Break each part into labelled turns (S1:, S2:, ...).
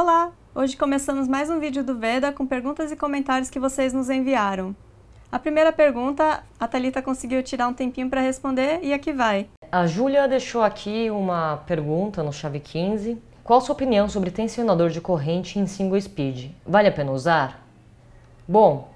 S1: Olá! Hoje começamos mais um vídeo do Veda com perguntas e comentários que vocês nos enviaram. A primeira pergunta, a Thalita conseguiu tirar um
S2: tempinho para responder e aqui vai. A Júlia deixou aqui uma pergunta no chave 15. Qual sua opinião sobre tensionador de corrente em single speed? Vale a pena usar? Bom,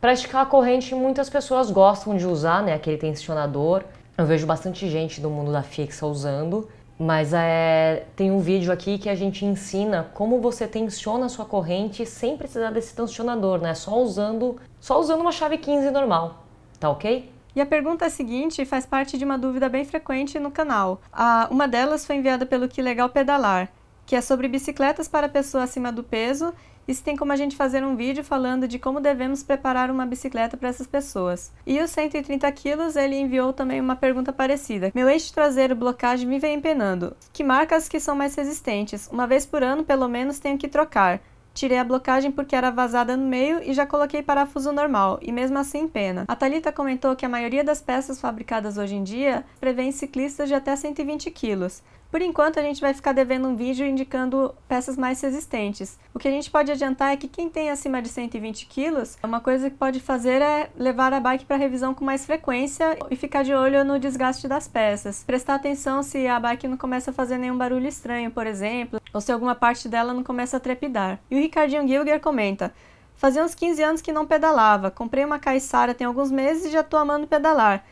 S2: praticar a corrente muitas pessoas gostam de usar, né, aquele tensionador. Eu vejo bastante gente do mundo da fixa usando. Mas é, tem um vídeo aqui que a gente ensina como você tensiona a sua corrente sem precisar desse tensionador, né? Só usando, só usando uma chave 15 normal, tá ok? E a pergunta é
S1: seguinte faz parte de uma dúvida bem frequente no canal. Ah, uma delas foi enviada pelo Que Legal Pedalar, que é sobre bicicletas para pessoa acima do peso isso tem como a gente fazer um vídeo falando de como devemos preparar uma bicicleta para essas pessoas. E o 130 quilos, ele enviou também uma pergunta parecida. Meu eixo traseiro blocagem me vem empenando. Que marcas que são mais resistentes? Uma vez por ano, pelo menos, tenho que trocar. Tirei a blocagem porque era vazada no meio e já coloquei parafuso normal, e mesmo assim pena. A Thalita comentou que a maioria das peças fabricadas hoje em dia prevê ciclistas de até 120 quilos. Por enquanto, a gente vai ficar devendo um vídeo indicando peças mais resistentes. O que a gente pode adiantar é que quem tem acima de 120 quilos, uma coisa que pode fazer é levar a bike para revisão com mais frequência e ficar de olho no desgaste das peças. Prestar atenção se a bike não começa a fazer nenhum barulho estranho, por exemplo, ou se alguma parte dela não começa a trepidar. E o Ricardinho Gilger comenta: Fazia uns 15 anos que não pedalava, comprei uma Caissara tem alguns meses e já tô amando pedalar.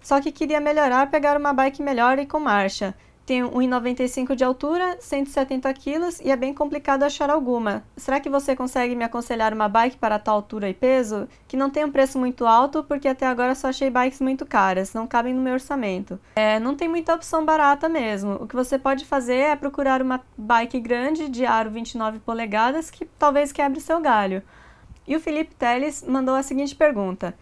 S1: Só que queria melhorar, pegar uma bike melhor e com marcha tem 1,95 de altura, 170 quilos e é bem complicado achar alguma. Será que você consegue me aconselhar uma bike para tal altura e peso? Que não tem um preço muito alto, porque até agora só achei bikes muito caras, não cabem no meu orçamento. É, não tem muita opção barata mesmo. O que você pode fazer é procurar uma bike grande de aro 29 polegadas que talvez quebre seu galho. E o Felipe Teles mandou a seguinte pergunta.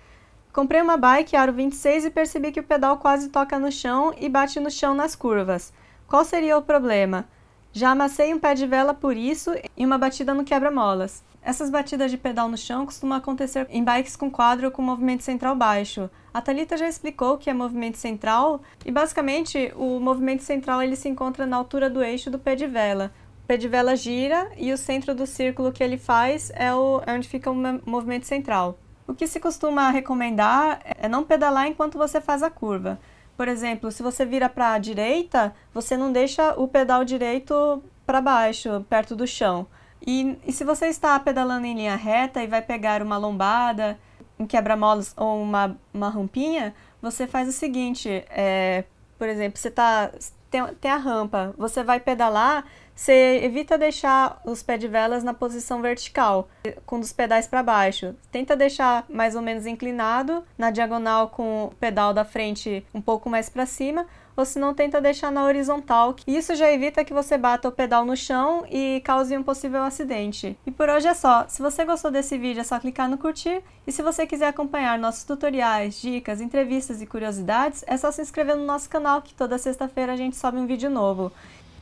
S1: Comprei uma bike aro 26 e percebi que o pedal quase toca no chão e bate no chão nas curvas. Qual seria o problema? Já amassei um pé de vela por isso e uma batida no quebra-molas. Essas batidas de pedal no chão costumam acontecer em bikes com quadro com movimento central baixo. A Talita já explicou o que é movimento central e basicamente o movimento central ele se encontra na altura do eixo do pé de vela. O pé de vela gira e o centro do círculo que ele faz é, o, é onde fica o movimento central. O que se costuma recomendar é não pedalar enquanto você faz a curva. Por exemplo, se você vira para a direita, você não deixa o pedal direito para baixo, perto do chão. E, e, se você está pedalando em linha reta e vai pegar uma lombada, um quebra-molas ou uma, uma rampinha, você faz o seguinte: é, por exemplo, você tá, tem, tem a rampa, você vai pedalar, você evita deixar os pés de velas na posição vertical, com os pedais para baixo. Tenta deixar mais ou menos inclinado, na diagonal com o pedal da frente um pouco mais para cima, ou se não tenta deixar na horizontal. Isso já evita que você bata o pedal no chão e cause um possível acidente. E por hoje é só. Se você gostou desse vídeo é só clicar no curtir e se você quiser acompanhar nossos tutoriais, dicas, entrevistas e curiosidades, é só se inscrever no nosso canal que toda sexta-feira a gente sobe um vídeo novo.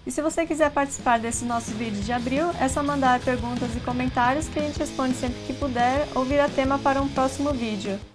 S1: E se você quiser participar desse nosso vídeo de abril, é só mandar perguntas e comentários que a gente responde sempre que puder ou virar tema para um próximo vídeo.